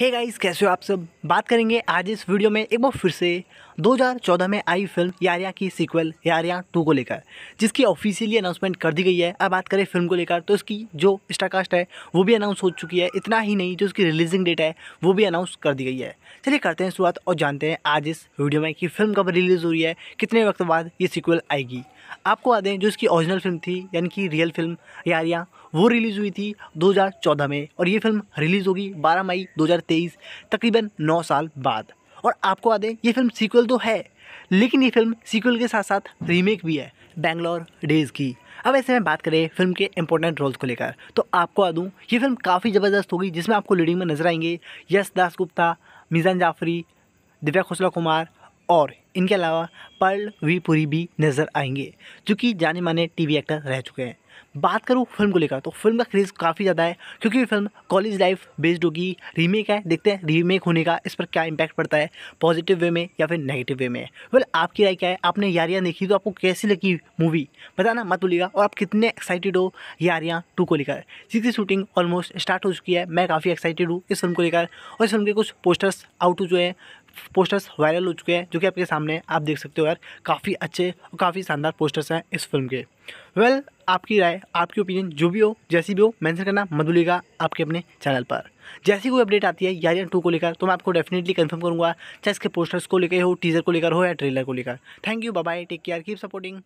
hey guys कैसे हो आप सब बात करेंगे आज इस वीडियो में एक बार फिर से 2014 में आई फिल्म यारिया की सीक्वल यारिया टू को लेकर जिसकी ऑफिशियली अनाउंसमेंट कर दी गई है अब बात करें फिल्म को लेकर तो इसकी जो स्टाकास्ट है वो भी अनाउंस हो चुकी है इतना ही नहीं जो उसकी रिलीजिंग डेट है वो भी अनाउंस कर दी गई है चलिए करते हैं शुरुआत और जानते हैं आज इस वीडियो में कि फिल्म कब रिलीज़ हो रही है कितने वक्त बाद ये सीक्वल आएगी आपको याद जो इसकी ओरिजिनल फिल्म थी यानी कि रियल फिल्म यारिया वो रिलीज़ हुई थी 2014 में और ये फिल्म रिलीज़ होगी 12 मई 2023 तकरीबन 9 साल बाद और आपको याद है ये फिल्म सीक्वल तो है लेकिन ये फिल्म सीक्वल के साथ साथ रीमेक भी है बैंगलोर डेज़ की अब ऐसे में बात करें फिल्म के इंपॉर्टेंट रोल्स को लेकर तो आपको आ दूँ ये फिल्म काफ़ी ज़बरदस्त होगी जिसमें आपको लीडिंग में नजर आएंगे यश दास गुप्ता मिज़ान जाफरी दिव्या खुसला कुमार और इनके अलावा पर्ल वी भी नज़र आएंगे जो कि जाने माने टीवी एक्टर रह चुके हैं बात करूँ फिल्म को लेकर तो फिल्म का क्रेज़ काफ़ी ज़्यादा है क्योंकि फिल्म कॉलेज लाइफ बेस्ड होगी रीमेक है देखते हैं रीमेक होने का इस पर क्या इम्पैक्ट पड़ता है पॉजिटिव वे में या फिर नेगेटिव वे में वेल आपकी राय क्या है आपने यारियाँ देखी तो आपको कैसी लगी मूवी बताना मत भूलिएगा और आप कितने एक्साइटेड हो यारियाँ टू को लेकर जिसकी शूटिंग ऑलमोस्ट स्टार्ट हो चुकी है मैं काफ़ी एक्साइटेड हूँ इस फिल्म को लेकर और इस फिल्म के कुछ पोस्टर्स आउट हो चुके हैं पोस्टर्स वायरल हो चुके हैं जो कि आपके सामने आप देख सकते हो यार काफ़ी अच्छे और काफ़ी शानदार पोस्टर्स हैं इस फिल्म के वेल well, आपकी राय आपकी ओपिनियन जो भी हो जैसी भी हो मेंशन करना मधुलेगा आपके अपने चैनल पर जैसी कोई अपडेट आती है यारियन टू को लेकर तो मैं आपको डेफिनेटली कंफर्म करूँगा चाहे इसके पोस्टर्स को लेकर हो टीजर को लेकर हो या ट्रेलर को लेकर thank you bye take care keep supporting